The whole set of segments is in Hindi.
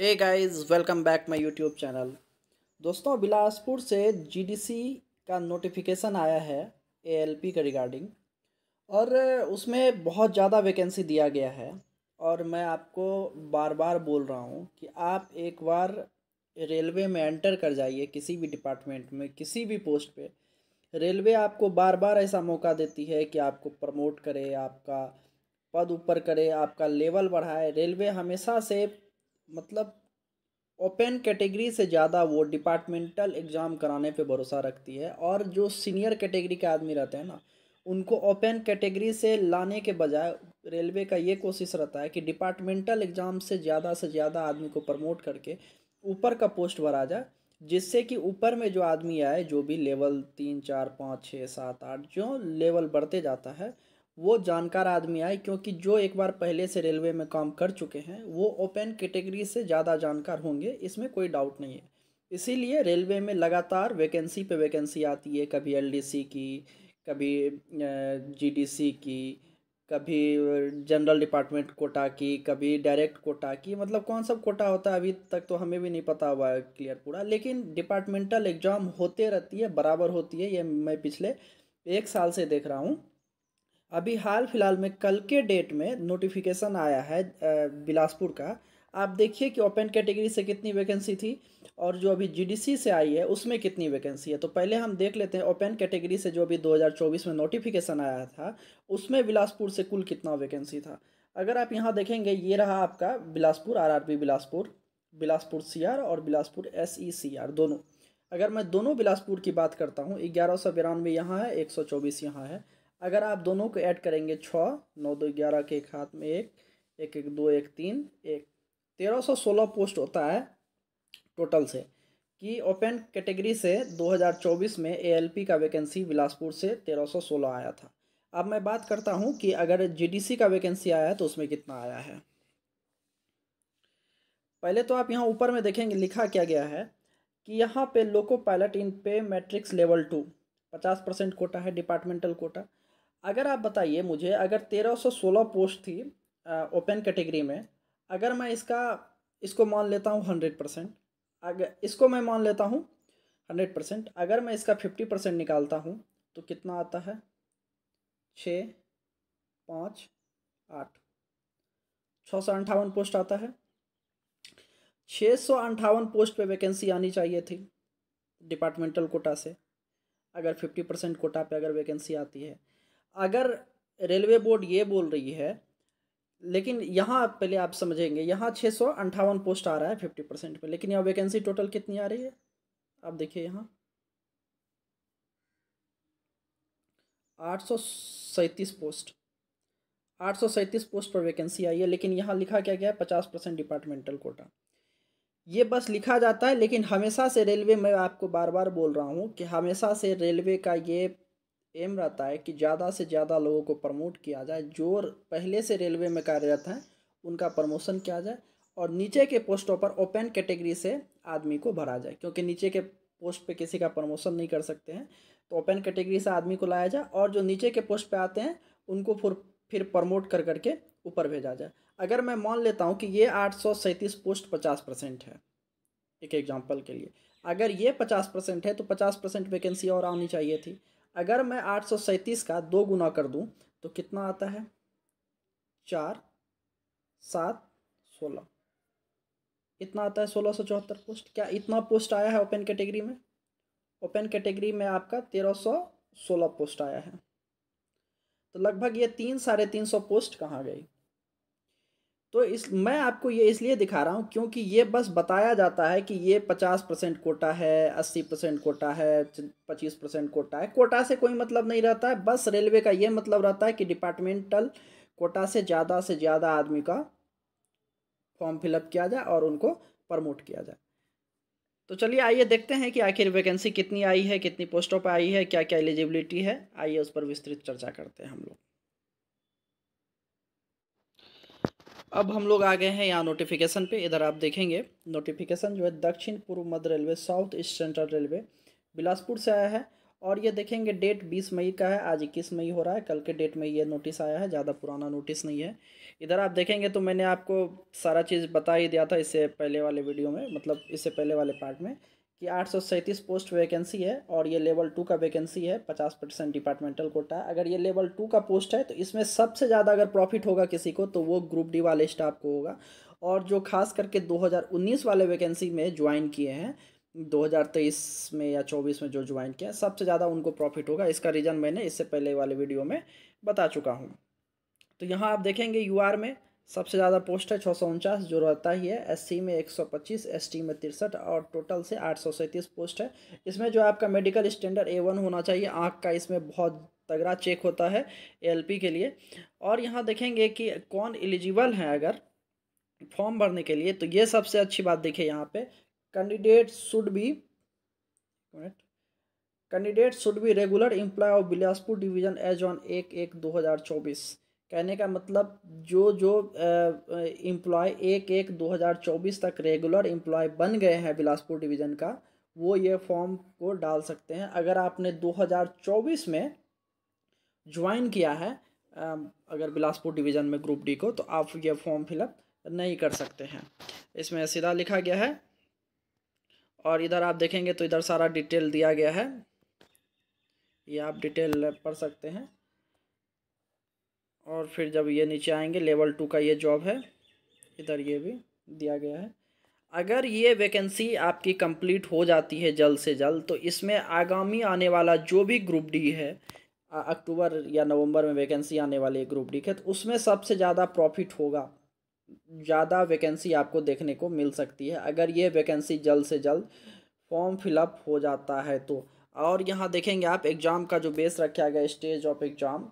hey guys welcome back my YouTube channel दोस्तों बिलासपुर से जीडीसी का नोटिफिकेशन आया है एएलपी का रिगार्डिंग और उसमें बहुत ज़्यादा वैकेंसी दिया गया है और मैं आपको बार बार बोल रहा हूँ कि आप एक बार रेलवे में एंटर कर जाइए किसी भी डिपार्टमेंट में किसी भी पोस्ट पे रेलवे आपको बार बार ऐसा मौका देती है कि आपको प्रमोट करे आपका पद ऊपर करे आपका लेवल बढ़ाए रेलवे हमेशा से मतलब ओपन कैटेगरी से ज़्यादा वो डिपार्टमेंटल एग्ज़ाम कराने पे भरोसा रखती है और जो सीनियर कैटेगरी के आदमी रहते हैं ना उनको ओपन कैटेगरी से लाने के बजाय रेलवे का ये कोशिश रहता है कि डिपार्टमेंटल एग्ज़ाम से ज़्यादा से ज़्यादा आदमी को प्रमोट करके ऊपर का पोस्ट भरा जाए जिससे कि ऊपर में जो आदमी आए जो भी लेवल तीन चार पाँच छः सात आठ जो लेवल बढ़ते जाता है वो जानकार आदमी आए क्योंकि जो एक बार पहले से रेलवे में काम कर चुके हैं वो ओपन कैटेगरी से ज़्यादा जानकार होंगे इसमें कोई डाउट नहीं है इसीलिए रेलवे में लगातार वैकेंसी पे वैकेंसी आती है कभी एलडीसी की कभी जीडीसी की कभी जनरल डिपार्टमेंट कोटा की कभी डायरेक्ट कोटा की मतलब कौन सा कोटा होता है अभी तक तो हमें भी नहीं पता हुआ है क्लियर पूरा लेकिन डिपार्टमेंटल एग्ज़ाम होते रहती है बराबर होती है ये मैं पिछले एक साल से देख रहा हूँ अभी हाल फिलहाल में कल के डेट में नोटिफिकेशन आया है बिलासपुर का आप देखिए कि ओपन कैटेगरी से कितनी वैकेंसी थी और जो अभी जीडीसी से आई है उसमें कितनी वैकेंसी है तो पहले हम देख लेते हैं ओपन कैटेगरी से जो अभी 2024 में नोटिफिकेशन आया था उसमें बिलासपुर से कुल कितना वैकेंसी था अगर आप यहाँ देखेंगे ये रहा आपका बिलासपुर आरआरबी बिलासपुर बिलासपुर सी और बिलासपुर एस ई e दोनों अगर मैं दोनों बिलासपुर की बात करता हूँ ग्यारह सौ बिरानवे यहाँ है एक सौ चौबीस यहाँ है अगर आप दोनों को ऐड करेंगे छः नौ दो ग्यारह के एक हाथ में एक एक एक दो एक तीन एक तेरह सौ सोलह पोस्ट होता है टोटल से कि ओपन कैटेगरी से 2024 में एएलपी का वैकेंसी बिलासपुर से तेरह सौ सोलह आया था अब मैं बात करता हूं कि अगर जीडीसी का वैकेंसी आया है तो उसमें कितना आया है पहले तो आप यहां ऊपर में देखेंगे लिखा क्या गया है कि यहाँ पे लोको pilot in pay matrix level two पचास परसेंट कोटा है डिपार्टमेंटल कोटा अगर आप बताइए मुझे अगर तेरह सौ सोलह पोस्ट थी ओपन कैटेगरी में अगर मैं इसका इसको मान लेता हूँ हंड्रेड परसेंट अगर इसको मैं मान लेता हूँ हंड्रेड परसेंट अगर मैं इसका फिफ्टी परसेंट निकालता हूँ तो कितना आता है छ पाँच आठ छः सौ अंठावन पोस्ट आता है छः सौ अंठावन पोस्ट पे वैकेंसी आनी चाहिए थी डिपार्टमेंटल कोटा से अगर फिफ्टी परसेंट कोटा पे अगर वैकेंसी आती है अगर रेलवे बोर्ड ये बोल रही है लेकिन यहाँ पहले आप समझेंगे यहाँ छः सौ अंठावन पोस्ट आ रहा है फिफ्टी परसेंट पर लेकिन यहाँ वैकेंसी टोटल कितनी आ रही है आप देखिए यहाँ आठ सौ सैंतीस पोस्ट आठ सौ सैंतीस पोस्ट पर वैकेंसी आई है लेकिन यहाँ लिखा क्या गया है पचास परसेंट डिपार्टमेंटल कोटा ये बस लिखा जाता है लेकिन हमेशा से रेलवे मैं आपको बार बार बोल रहा हूँ कि हमेशा से रेलवे का ये एम रहता है कि ज़्यादा से ज़्यादा लोगों को प्रमोट किया जाए जो पहले से रेलवे में कार्यरत हैं उनका प्रमोशन किया जाए और नीचे के पोस्टों पर ओपन कैटेगरी से आदमी को भरा जाए क्योंकि नीचे के पोस्ट पे किसी का प्रमोशन नहीं कर सकते हैं तो ओपन कैटेगरी से आदमी को लाया जाए और जो नीचे के पोस्ट पे आते हैं उनको फिर फिर प्रमोट कर करके ऊपर भेजा जाए अगर मैं मान लेता हूँ कि ये आठ पोस्ट पचास परसेंट है एक एग्जाम्पल के लिए अगर ये पचास परसेंट है तो पचास परसेंट वैकेंसी और आनी चाहिए थी अगर मैं आठ का दो गुना कर दूं तो कितना आता है चार सात सोलह इतना आता है सोलह सौ चौहत्तर पोस्ट क्या इतना पोस्ट आया है ओपन कैटेगरी में ओपन कैटेगरी में आपका तेरह सौ सोलह पोस्ट आया है तो लगभग ये तीन साढ़े तीन सौ पोस्ट कहाँ गई तो इस मैं आपको ये इसलिए दिखा रहा हूँ क्योंकि ये बस बताया जाता है कि ये पचास परसेंट कोटा है अस्सी परसेंट कोटा है पच्चीस परसेंट कोटा है कोटा से कोई मतलब नहीं रहता है बस रेलवे का ये मतलब रहता है कि डिपार्टमेंटल कोटा से ज़्यादा से ज़्यादा आदमी का फॉर्म फिलअप किया जाए और उनको प्रमोट किया जाए तो चलिए आइए देखते हैं कि आखिर वैकेंसी कितनी आई है कितनी पोस्टों पर आई है क्या क्या एलिजिबिलिटी है आइए उस पर विस्तृत चर्चा करते हैं हम लोग अब हम लोग आ गए हैं यहाँ नोटिफिकेशन पे इधर आप देखेंगे नोटिफिकेशन जो है दक्षिण पूर्व मध्य railway South East Central Railway Bilaspur से आया है और ये देखेंगे डेट बीस मई का है आज इक्कीस मई हो रहा है कल के डेट में ये नोटिस आया है ज़्यादा पुराना नोटिस नहीं है इधर आप देखेंगे तो मैंने आपको सारा चीज़ बता ही दिया था इससे पहले वाले वीडियो में मतलब इससे पहले वाले पार्ट में कि आठ पोस्ट वैकेंसी है और ये लेवल टू का वैकेंसी है पचास परसेंट डिपार्टमेंटल कोटा अगर ये लेवल टू का पोस्ट है तो इसमें सबसे ज़्यादा अगर प्रॉफिट होगा किसी को तो वो ग्रुप डी वाले स्टाफ को होगा और जो खास करके 2019 वाले वैकेंसी में ज्वाइन किए हैं 2023 में या 24 में जो ज्वाइन किया सबसे ज़्यादा उनको प्रॉफिट होगा इसका रीज़न मैंने इससे पहले वाले वीडियो में बता चुका हूँ तो यहाँ आप देखेंगे यू में सबसे ज़्यादा पोस्ट है छः सौ उनचास जो रहता ही है एससी में एक सौ पच्चीस एस में तिरसठ और टोटल से आठ सौ सैंतीस पोस्ट है इसमें जो आपका मेडिकल स्टैंडर्ड ए वन होना चाहिए आँख का इसमें बहुत तगड़ा चेक होता है एलपी के लिए और यहाँ देखेंगे कि कौन एलिजिबल है अगर फॉर्म भरने के लिए तो ये सबसे अच्छी बात देखिए यहाँ पे candidate should be candidate should be regular employ of Bilaspur division as on एक एक दो हज़ार चौबीस कहने का मतलब जो जो एम्प्लॉय एक एक 2024 तक रेगुलर एम्प्लॉय बन गए हैं बिलासपुर डिवीज़न का वो ये फॉर्म को डाल सकते हैं अगर आपने 2024 में ज्वाइन किया है अगर बिलासपुर डिवीज़न में ग्रुप डी को तो आप ये फॉर्म फिलअप नहीं कर सकते हैं इसमें सीधा लिखा गया है और इधर आप देखेंगे तो इधर सारा डिटेल दिया गया है ये आप डिटेल पढ़ सकते हैं और फिर जब ये नीचे आएंगे लेवल टू का ये जॉब है इधर ये भी दिया गया है अगर ये वैकेंसी आपकी कंप्लीट हो जाती है जल्द से जल्द तो इसमें आगामी आने वाला जो भी ग्रुप डी है अक्टूबर या नवंबर में वैकेंसी आने वाली ग्रुप डी के तो उसमें सबसे ज़्यादा प्रॉफिट होगा ज़्यादा वैकेंसी आपको देखने को मिल सकती है अगर ये वैकेंसी जल्द से जल्द फॉर्म फिलअप हो जाता है तो और यहाँ देखेंगे आप एग्ज़ाम का जो बेस रखा गया stage of exam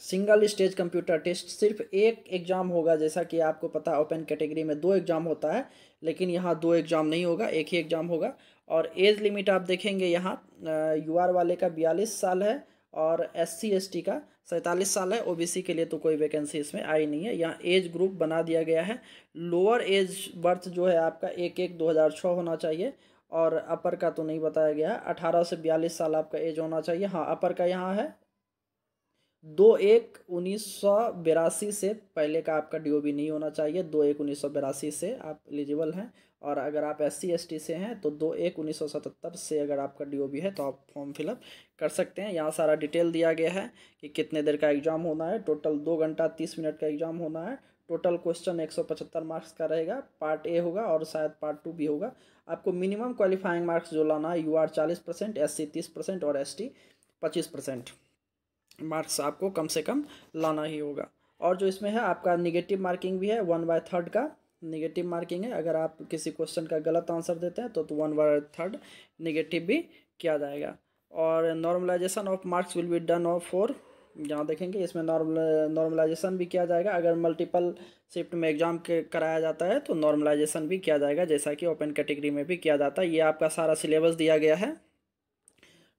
single stage computer test सिर्फ एक एग्ज़ाम होगा जैसा कि आपको पता ओपन कैटेगरी में दो एग्ज़ाम होता है लेकिन यहाँ दो एग्ज़ाम नहीं होगा एक ही एग्ज़ाम होगा और एज लिमिट आप देखेंगे यहाँ यूआर वाले का बयालीस साल है और एस सी का सैंतालीस साल है ओबीसी के लिए तो कोई वैकेंसी इसमें आई नहीं है यहाँ एज ग्रुप बना दिया गया है लोअर एज बर्थ जो है आपका एक एक दो हज़ार छः होना चाहिए और अपर का तो नहीं बताया गया है अठारह से बयालीस साल आपका एज होना चाहिए हाँ अपर का यहाँ है दो एक उन्नीस सौ बिरासी से पहले का आपका डीओबी नहीं होना चाहिए दो एक उन्नीस सौ बिरासी से आप एलिजिबल हैं और अगर आप एस सी से हैं तो दो एक उन्नीस सौ सतहत्तर से अगर आपका डीओबी है तो आप फॉर्म फिलअप कर सकते हैं यहाँ सारा डिटेल दिया गया है कि कितने देर का एग्ज़ाम होना है टोटल दो घंटा तीस मिनट का एग्ज़ाम होना है टोटल क्वेश्चन एक सौ पचहत्तर मार्क्स का रहेगा पार्ट ए होगा और शायद पार्ट टू भी होगा आपको मिनिमम क्वालिफाइंग मार्क्स जो लाना है यू आर चालीस परसेंट एस सी तीस परसेंट और एस टी पच्चीस परसेंट मार्क्स आपको कम से कम लाना ही होगा और जो इसमें है आपका निगेटिव मार्किंग भी है वन बाय थर्ड का निगेटिव मार्किंग है अगर आप किसी क्वेश्चन का गलत आंसर देते हैं तो, वन बाय थर्ड निगेटिव भी किया जाएगा और normalisation of marks will be done of four जहाँ देखेंगे इसमें नॉर्मल नॉर्मलाइजेशन भी किया जाएगा अगर मल्टीपल शिफ्ट में एग्जाम कराया जाता है तो नॉर्मलाइजेशन भी किया जाएगा जैसा कि ओपन कैटेगरी में भी किया जाता है ये आपका सारा सिलेबस दिया गया है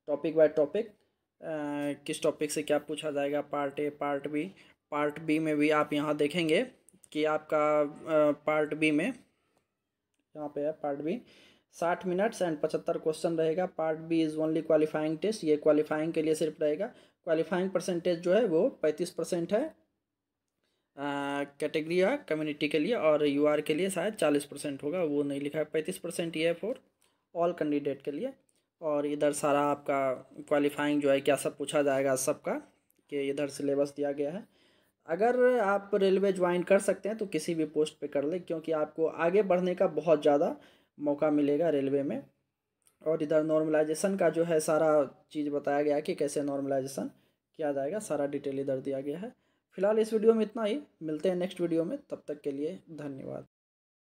टॉपिक बाय टॉपिक किस टॉपिक से क्या पूछा जाएगा part A part B part B में भी आप यहाँ देखेंगे कि आपका पार्ट बी में यहाँ पे है पार्ट बी साठ मिनट्स एंड पचहत्तर क्वेश्चन रहेगा part B is only qualifying test ये क्वालिफाइंग के लिए सिर्फ रहेगा क्वालिफाइंग परसेंटेज जो है वो पैंतीस परसेंट है कैटेगरी या कम्युनिटी के लिए और यू आर के लिए शायद चालीस परसेंट होगा वो नहीं लिखा है पैंतीस परसेंट ये है फॉर ऑल कैंडिडेट के लिए और इधर सारा आपका क्वालिफाइंग जो है क्या सब पूछा जाएगा सबका कि इधर सिलेबस दिया गया है अगर आप रेलवे ज्वाइन कर सकते हैं तो किसी भी पोस्ट पे कर ले क्योंकि आपको आगे बढ़ने का बहुत ज़्यादा मौका मिलेगा रेलवे में और इधर नॉर्मलाइजेशन का जो है सारा चीज़ बताया गया कि कैसे नॉर्मलाइजेशन किया जाएगा सारा डिटेल इधर दिया गया है फिलहाल इस वीडियो में इतना ही मिलते हैं नेक्स्ट वीडियो में तब तक के लिए धन्यवाद